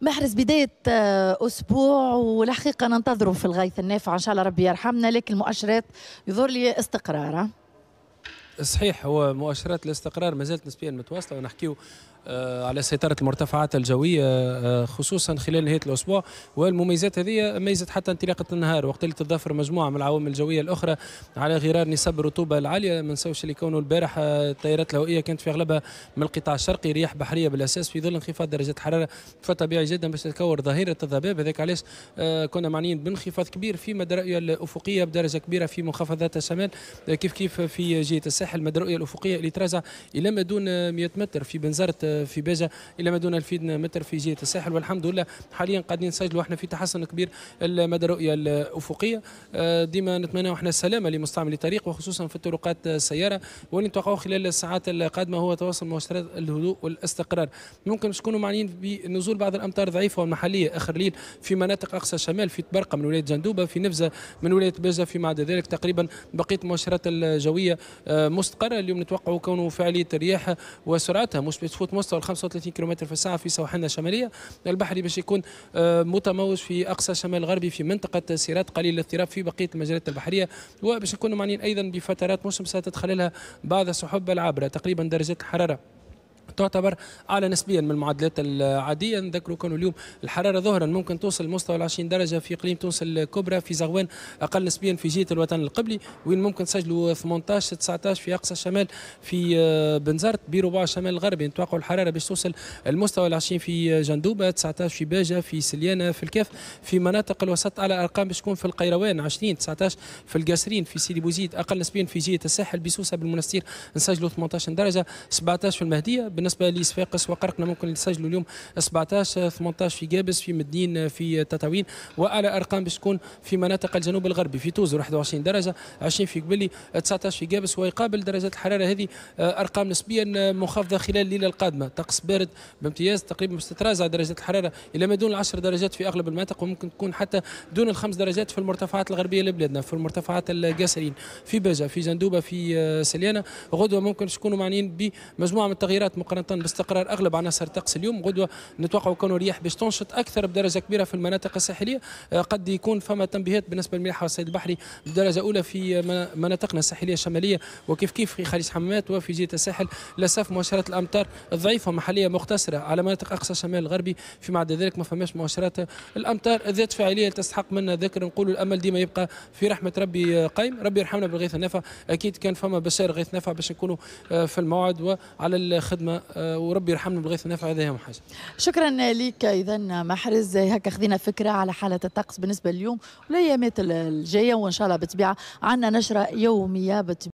محرز بداية آه، أسبوع والحقيقة ننتظره في الغيث النافع إن شاء الله ربي يرحمنا لكن المؤشرات يظهر لي استقرار صحيح هو مؤشرات الاستقرار ما زالت نسبيا متواصله ونحكيو آه، على سيطرة المرتفعات الجوية آه، آه، خصوصا خلال نهاية الأسبوع والمميزات هذه ميزت حتى انطلاقة النهار وقت اللي تضافر مجموعة من العوامل الجوية الأخرى على غرار نسب الرطوبة العالية ما نساوش اللي كونه البارح التيارات الهوائية كانت في أغلبها من القطاع الشرقي رياح بحرية بالأساس في ظل انخفاض درجات الحرارة فطبيعي جدا باش تتكور ظاهرة الذباب هذاك علاش كنا معنيين بانخفاض كبير في مدى الأفقية بدرجة كبيرة في منخفضات الشمال كيف كيف في جهة الساحل الساحل مدى الرؤيه الافقيه اللي ترازع الى ما دون 100 متر في بنزرت في باجه الى ما دون 2000 متر في جهه الساحل والحمد لله حاليا قاعدين نسجلوا احنا في تحسن كبير مدى الرؤيه الافقيه آه، ديما نتمنى احنا السلامه لمستعمل الطريق وخصوصا في الطرقات السياره واللي نتوقعوا خلال الساعات القادمه هو تواصل مؤشرات الهدوء والاستقرار ممكن تكونوا معنيين بنزول بعض الامطار ضعيفه والمحليه اخر ليل في مناطق اقصى الشمال في تبرقه من ولايه جندوبه في نفزه من ولايه باجه فيما عدا ذلك تقريبا بقيه المؤشرات الجويه آه، مستقره اليوم نتوقع كونه فعاليه الرياح وسرعتها مش تفوت مستوى 35 كم في الساعه في سواحلنا الشماليه البحري باش يكون آه، متموج في اقصى شمال غربي في منطقه سيرات قليل الاضطراب في بقيه المجالات البحريه وباش يكون معنيين ايضا بفترات مشمسه تتخللها بعض السحب العابره تقريبا درجات الحراره تعتبر اعلى نسبيا من المعدلات العاديه نذكروا كانوا اليوم الحراره ظهرا ممكن توصل لمستوى ال 20 درجه في اقليم تونس الكبرى في زغوان اقل نسبيا في جهه الوطن القبلي وين ممكن تسجلوا 18 19 في اقصى الشمال في آه، بنزرت بربع الشمال الغربي يعني نتوقعوا الحراره باش توصل لمستوى ال 20 في جندوبه 19 في باجه في سليانه في الكاف في مناطق الوسط على ارقام باش تكون في القيروان 20 19 في القاسرين في سيدي بوزيد اقل نسبيا في جهه الساحل بسوسه بالمنستير نسجلوا 18 درجه 17 في المهديه بالنسبه لصفاقس وقرقنا ممكن يسجلوا اليوم 17 18 في جابس في مدين في تطاوين واعلى ارقام باش تكون في مناطق الجنوب الغربي في توزر 21 درجه 20 في قبلي 19 في جابس ويقابل درجات الحراره هذه آه، ارقام نسبيا آه، منخفضه خلال الليله القادمه طقس بارد بامتياز تقريبا باش تتراجع درجات الحراره الى ما دون 10 درجات في اغلب المناطق وممكن تكون حتى دون الخمس درجات في المرتفعات الغربيه لبلادنا في المرتفعات القاسرين في بجا في جندوبه في آه، سليانه غدوه ممكن تكونوا معنيين بمجموعه من التغييرات مقارنه باستقرار اغلب عناصر الطقس اليوم غدوه نتوقع كون الرياح باش تنشط اكثر بدرجه كبيره في المناطق الساحليه آه، قد يكون فما تنبيهات بالنسبه للملاحه والصيد البحري بدرجه اولى في مناطقنا الساحليه الشماليه وكيف كيف في خليج حمامات وفي جهه الساحل للاسف مؤشرات الامطار ضعيفه محليه مقتصره على مناطق اقصى الشمال الغربي فيما عدا ذلك ما فماش مؤشرات الامطار ذات فاعليه تستحق منا ذكر نقولوا الامل ديما يبقى في رحمه ربي قائم ربي يرحمنا بالغيث النافع اكيد كان فما بشار غيث نافع باش نكونوا آه، في الموعد وعلى الخدمه آه، وربي يرحمنا بالغيث والنافع هذا اهم حاجه شكرا لك اذا محرز هكا خذينا فكره على حاله الطقس بالنسبه اليوم والايامات الجايه وان شاء الله بالطبيعه عندنا نشره يوميه بتبيع